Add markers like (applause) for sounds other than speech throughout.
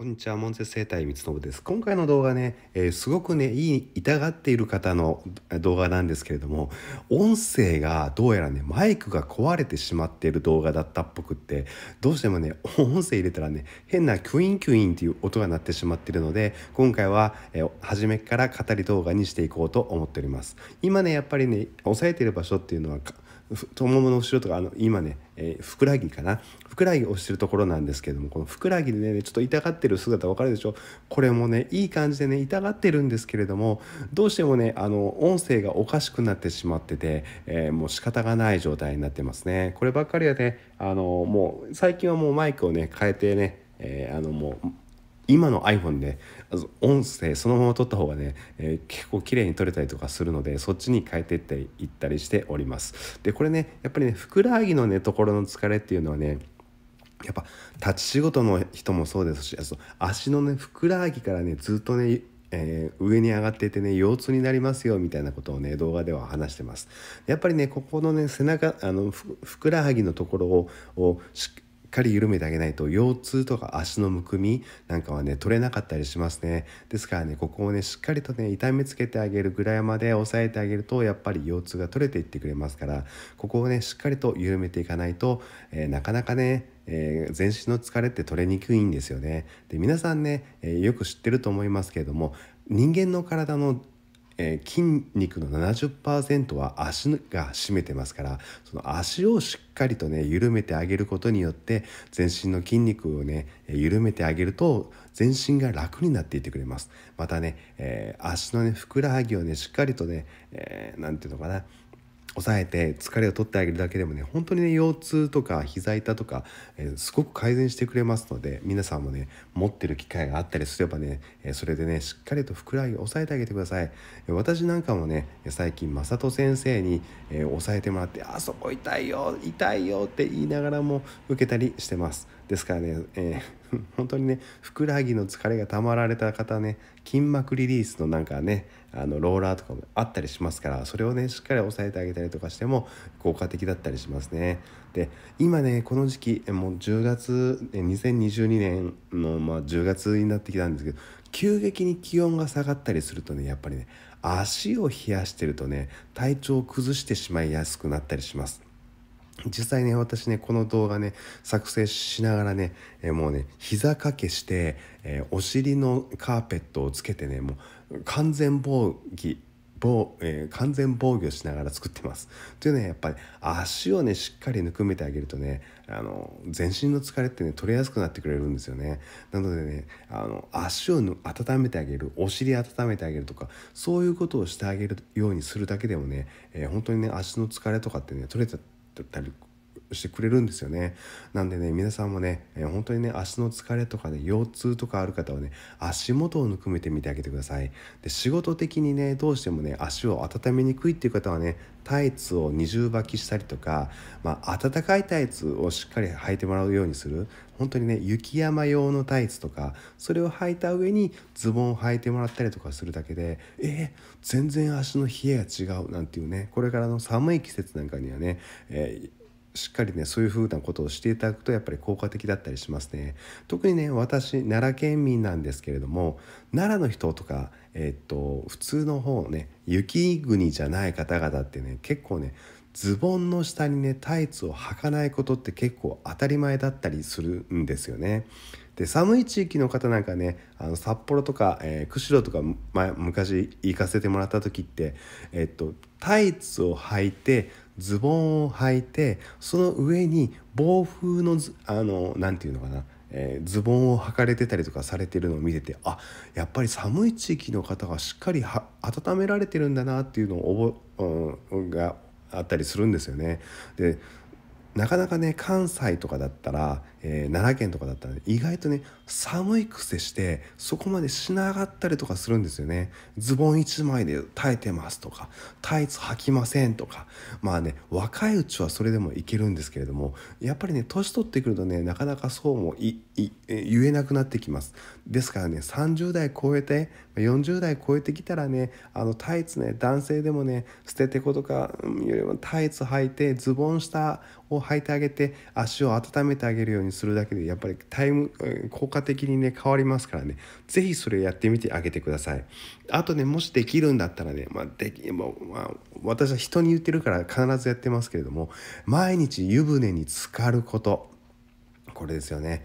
こんにちは、モンゼ生態三信です。今回の動画ね、えー、すごくね、いい、痛がっている方の動画なんですけれども、音声がどうやらね、マイクが壊れてしまっている動画だったっぽくって、どうしてもね、音声入れたらね、変なキュインキュインっていう音が鳴ってしまっているので、今回は、えー、初めから語り動画にしていこうと思っております。今ね、やっぱりね、押さえている場所っていうのは、太ももの後ろとかあの今ね、えー、ふくらはぎかなふくらはぎをしてるところなんですけどもこのふくらはぎでねちょっと痛がってる姿わかるでしょこれもねいい感じでね痛がってるんですけれどもどうしてもねあの音声がおかしくなってしまってて、えー、もう仕方がない状態になってますねこればっかりはねあのもう最近はもうマイクをね変えてねえー、あのもう今の iPhone で音声そのまま撮った方がね、えー、結構綺麗に撮れたりとかするのでそっちに変えていったりいったりしておりますでこれねやっぱりねふくらはぎのねところの疲れっていうのはねやっぱ立ち仕事の人もそうですし足のねふくらはぎからねずっとねえー、上に上がっててね腰痛になりますよみたいなことをね動画では話してますやっぱりねここのね背中あのふくらはぎのところをかり緩めてあげないと腰痛とか足のむくみなんかはね取れなかったりしますねですからねここをねしっかりとね痛めつけてあげるぐらいまで抑えてあげるとやっぱり腰痛が取れていってくれますからここをねしっかりと緩めていかないと、えー、なかなかねえー、全身の疲れって取れにくいんですよね。で皆さんね、えー、よく知ってると思いますけれども人間の体のえー、筋肉の70%は足が締めてますからその足をしっかりとね緩めてあげることによって全身の筋肉をね緩めてあげると全身が楽になっていてくれますまたね、えー、足のねふくらはぎをねしっかりとね何、えー、て言うのかな抑えて疲れを取ってあげるだけでもね本当にね腰痛とか膝痛とか、えー、すごく改善してくれますので皆さんもね持ってる機会があったりすればね、えー、それでねしっかりとふくらはぎ抑えてあげてください私なんかもね最近正人先生に、えー、抑えてもらって「あそこ痛いよ痛いよ」って言いながらも受けたりしてますですからね、えー (laughs) 本当にねふくらはぎの疲れがたまられた方ね筋膜リリースのなんかねあのローラーとかもあったりしますからそれをねしっかり押さえてあげたりとかしても効果的だったりしますねで今ねこの時期もう10月2022年の、まあ、10月になってきたんですけど急激に気温が下がったりするとねやっぱりね足を冷やしてるとね体調を崩してしまいやすくなったりします実際ね、私ね、この動画ね、作成しながらね、えもうね、膝掛けして、えー、お尻のカーペットをつけてね、もう完全防御、防えー、完全防御しながら作ってます。というのはやっぱり、足をねしっかりぬくめてあげるとねあの全身の疲れってね取れやすくなってくれるんですよね。なのでねあの足を温めてあげるお尻温めてあげるとかそういうことをしてあげるようにするだけでもね、えー、本当にね足の疲れとかってね取れて tal してくれるんですよね。なんでね、皆さんもね、えー、本当にね、足の疲れとかね、腰痛とかある方はね、足元をぬくめてみてあげてください。で、仕事的にね、どうしてもね、足を温めにくいっていう方はね、タイツを二重履きしたりとか、まあ、暖かいタイツをしっかり履いてもらうようにする。本当にね、雪山用のタイツとか、それを履いた上にズボンを履いてもらったりとかするだけで、えー、全然足の冷えが違うなんていうね、これからの寒い季節なんかにはね、えーしっかりねそういうふうなことをしていただくとやっぱり効果的だったりしますね特にね私奈良県民なんですけれども奈良の人とかえっと普通の方ね雪国じゃない方々ってね結構ねズボンの下にねタイツを履かないことって結構当たり前だったりするんですよね。で寒い地域の方なんかねあの札幌とか、えー、釧路とか、ま、昔行かせてもらった時って、えっと、タイツを履いてズボンを履いてその上に暴風のあの何て言うのかな、えー、ズボンを履かれてたりとかされてるのを見ててあやっぱり寒い地域の方がしっかり温められてるんだなっていうのを覚、うん、があったりするんですよね。でなかなかね関西とかだったらえー、奈良県とかだったら、意外とね寒いくせしてそこまでしながったりとかするんですよねズボン1枚で耐えてますとかタイツ履きませんとかまあね若いうちはそれでもいけるんですけれどもやっぱりね年取ってくるとねなかなかそうも言えなくなってきますですからね30代超えて40代超えてきたらねあのタイツね男性でもね捨ててことかよりもタイツ履いてズボン下を履いてあげて足を温めてあげるようににするだけでやっぱりタイム効果的にね変わりますからね是非それやってみてあげてくださいあとねもしできるんだったらね、まあ、できまあ、私は人に言ってるから必ずやってますけれども毎日湯船に浸かることこれですよね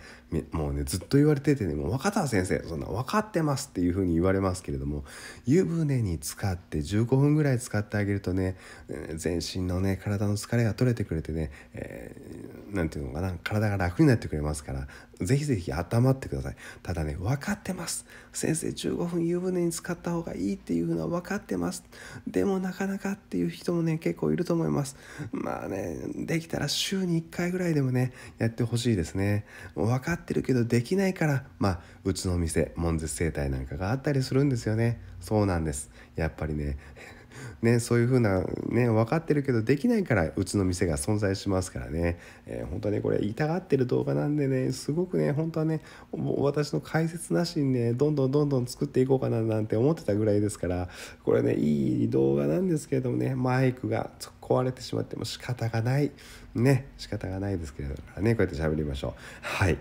もうねずっと言われててねもう若田先生そんな分かってますっていう風に言われますけれども湯船に浸かって15分ぐらい使ってあげるとね、全身のね体の疲れが取れてくれてね何、えー、て言うのかな体が楽になってくれますからぜひぜひ温まってください。ただね、分かってます。先生、15分湯船に使った方がいいっていうのは分かってます。でもなかなかっていう人もね、結構いると思います。まあね、できたら週に1回ぐらいでもね、やってほしいですね。分かってるけどできないから、まあ、うちの店、門絶生態なんかがあったりするんですよね。そうなんですやっぱりね (laughs) ね、そういうふうな、ね、分かってるけどできないからうちの店が存在しますからね、えー、本当はねこれ痛がってる動画なんでねすごくね本当はね私の解説なしにねどんどんどんどん作っていこうかななんて思ってたぐらいですからこれねいい動画なんですけれどもねマイクが壊れてしまっても仕方がないね仕方がないですけれどもねこうやって喋りましょうはい。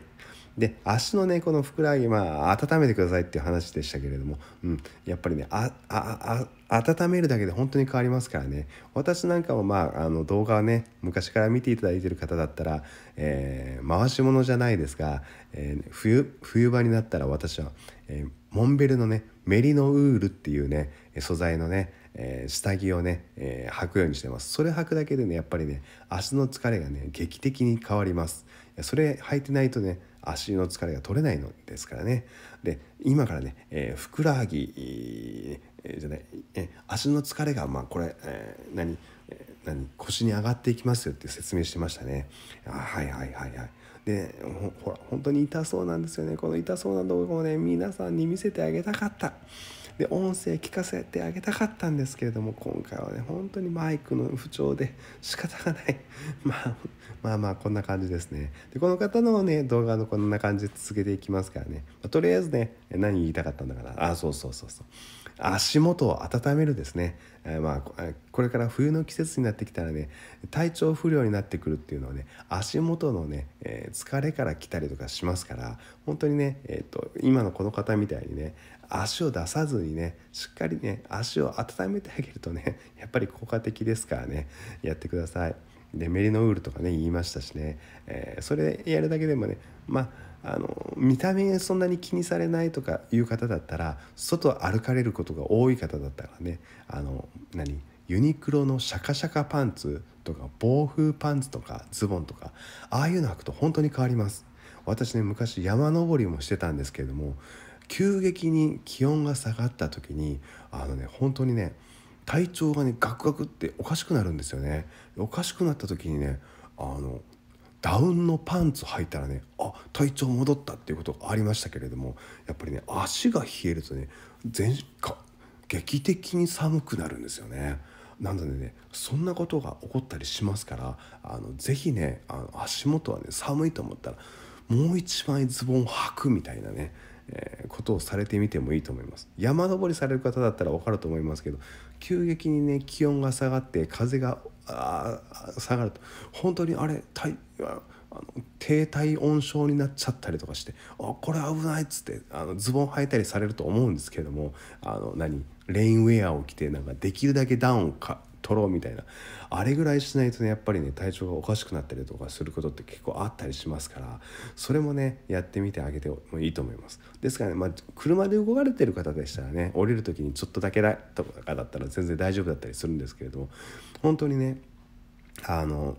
で足のねこのふくらはぎまあ温めてくださいっていう話でしたけれども、うん、やっぱりねああ温めるだけで本当に変わりますからね私なんかもまああの動画はね昔から見ていただいてる方だったら、えー、回し物じゃないですが、えー、冬冬場になったら私は、えー、モンベルのねメリノウールっていうね素材のねえー、下着をね、えー、履くようにしてますそれ履くだけでねやっぱりね足の疲れがね劇的に変わりますそれ履いてないとね足の疲れが取れないのですからねで今からね、えー、ふくらはぎ、えー、じゃない、え足の疲れがまあこれ、えー、何、え何腰に上がっていきますよって説明してましたねあはいはいはいはいでほほら本当に痛そうなんですよねこの痛そうな動画をね皆さんに見せてあげたかった。で音声聞かせてあげたかったんですけれども今回はね本当にマイクの不調で仕方がない (laughs) まあまあまあこんな感じですねでこの方のね動画のこんな感じで続けていきますからね、まあ、とりあえずね何言いたかったんだからあそうそうそうそう足元を温めるですね、えー、まあ、これから冬の季節になってきたらね体調不良になってくるっていうのはね足元のね、えー、疲れから来たりとかしますから本当にね、えーと、と今のこの方みたいにね足を出さずにねしっかりね足を温めてあげるとね (laughs) やっぱり効果的ですからねやってください。でメリノウールとかね言いましたしね、えー、それやるだけでもねまああの見た目そんなに気にされないとかいう方だったら外歩かれることが多い方だったらねあの何ユニクロのシャカシャカパンツとか防風パンツとかズボンとかああいうの履くと本当に変わります私ね昔山登りもしてたんですけれども急激に気温が下がった時にあのね本当にね体調がねガクガクっておかしくなるんですよねおかしくなった時にねあのダウンのパンツ履いたらねあ体調戻ったっていうことありましたけれどもやっぱりね足が冷えるとね全か劇的に寒くなるんですよね。なのでねそんなことが起こったりしますからあのぜひねあの足元はね寒いと思ったらもう一枚ズボンを履くみたいなねえー、ことをされてみてもいいと思います山登りされる方だったら分かると思いますけど急激にね気温が下がって風があ下がると本当にあれ体あの低体温症になっちゃったりとかしてあこれ危ないっつってあのズボン履いたりされると思うんですけどもあの何レインウェアを着てなんかできるだけダウンか取ろうみたいなあれぐらいしないとねやっぱりね体調がおかしくなったりとかすることって結構あったりしますからそれもねやってみてあげてもいいと思いますですからね、まあ、車で動かれてる方でしたらね降りる時にちょっとだけだとかだったら全然大丈夫だったりするんですけれども本当にねあの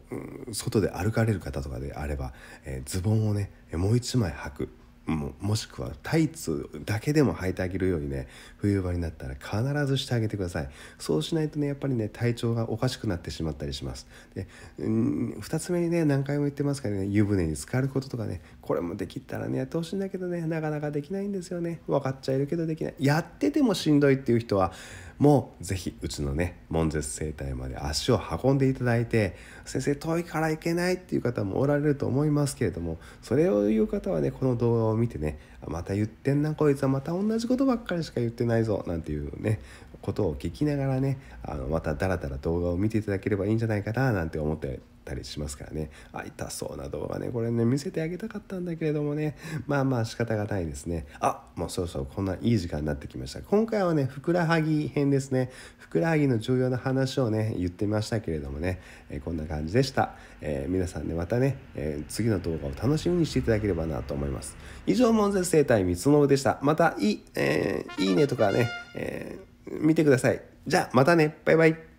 外で歩かれる方とかであれば、えー、ズボンをねもう一枚履くももしくはタイツだけでも履いてあげるようにね冬場になったら必ずしてあげてくださいそうしないとねやっぱりね体調がおかしくなってしまったりしますで、ん、2つ目にね何回も言ってますからね湯船に浸かることとかねこれもできたらねやってほしいんだけどねなかなかできないんですよね分かっちゃいるけどできないやっててもしんどいっていう人はもう是非うちのね悶絶整体まで足を運んでいただいて先生遠いから行けないっていう方もおられると思いますけれどもそれを言う方はねこの動画を見てねまた言ってんなこいつはまた同じことばっかりしか言ってないぞなんていうねことを聞きながらねあのまたダラダラ動画を見ていただければいいんじゃないかななんて思ってたりしますからねあ痛そうな動画ねこれね見せてあげたかったんだけれどもねまあまあ仕方がないですねあもうそろそろこんないい時間になってきました今回はねふくらはぎ編ですねふくらはぎの重要な話をね言ってましたけれどもね、えー、こんな感じでした、えー、皆さんねまたね、えー、次の動画を楽しみにしていただければなと思います以上門前生態三つのでしたまたいい,、えいいねとかね、えー見てください。じゃあまたね。バイバイ。